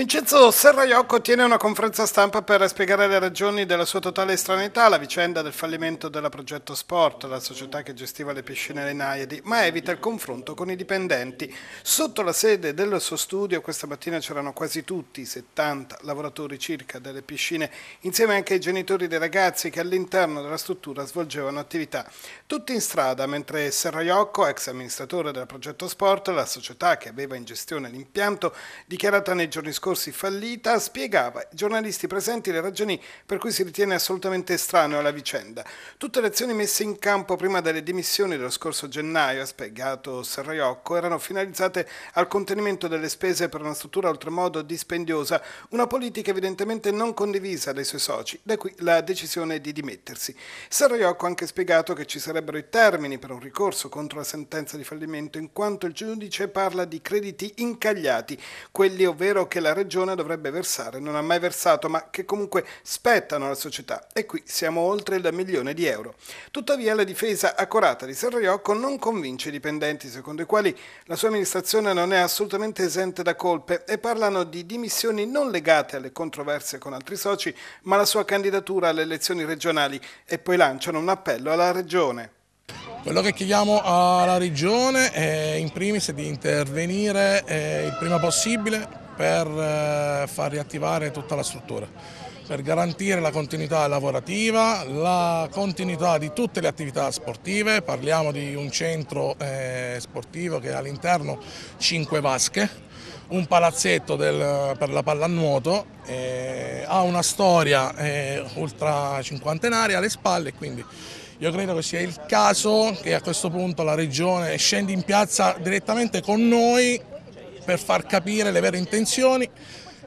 Vincenzo Serraiocco tiene una conferenza stampa per spiegare le ragioni della sua totale estraneità alla vicenda del fallimento della Progetto Sport, la società che gestiva le piscine Lenaiadi, ma evita il confronto con i dipendenti. Sotto la sede del suo studio questa mattina c'erano quasi tutti, 70 lavoratori circa delle piscine, insieme anche ai genitori dei ragazzi che all'interno della struttura svolgevano attività. Tutti in strada, mentre Serraiocco, ex amministratore della Progetto Sport, la società che aveva in gestione l'impianto, dichiarata nei giorni scorsi scorsi fallita, spiegava ai giornalisti presenti le ragioni per cui si ritiene assolutamente estraneo alla vicenda. Tutte le azioni messe in campo prima delle dimissioni dello scorso gennaio, ha spiegato Serraiocco, erano finalizzate al contenimento delle spese per una struttura oltremodo dispendiosa, una politica evidentemente non condivisa dai suoi soci, da qui la decisione di dimettersi. Serraiocco ha anche spiegato che ci sarebbero i termini per un ricorso contro la sentenza di fallimento in quanto il giudice parla di crediti incagliati, quelli ovvero che la regione dovrebbe versare, non ha mai versato, ma che comunque spettano alla società e qui siamo oltre il milione di euro. Tuttavia la difesa accorata di Serriocco non convince i dipendenti, secondo i quali la sua amministrazione non è assolutamente esente da colpe e parlano di dimissioni non legate alle controversie con altri soci, ma alla sua candidatura alle elezioni regionali e poi lanciano un appello alla regione. Quello che chiediamo alla Regione è in primis di intervenire eh, il prima possibile per eh, far riattivare tutta la struttura, per garantire la continuità lavorativa, la continuità di tutte le attività sportive, parliamo di un centro eh, sportivo che ha all'interno 5 vasche, un palazzetto del, per la pallanuoto, eh, ha una storia eh, ultra cinquantenaria alle spalle, quindi io credo che sia il caso che a questo punto la Regione scendi in piazza direttamente con noi per far capire le vere intenzioni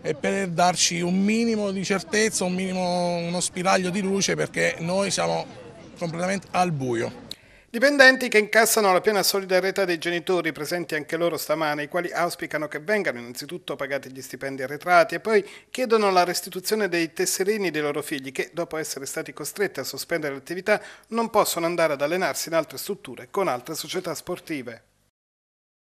e per darci un minimo di certezza, un minimo, uno spiraglio di luce perché noi siamo completamente al buio. Dipendenti che incassano la piena solidarietà dei genitori presenti anche loro stamane, i quali auspicano che vengano innanzitutto pagati gli stipendi arretrati e poi chiedono la restituzione dei tesserini dei loro figli che, dopo essere stati costretti a sospendere l'attività, non possono andare ad allenarsi in altre strutture con altre società sportive.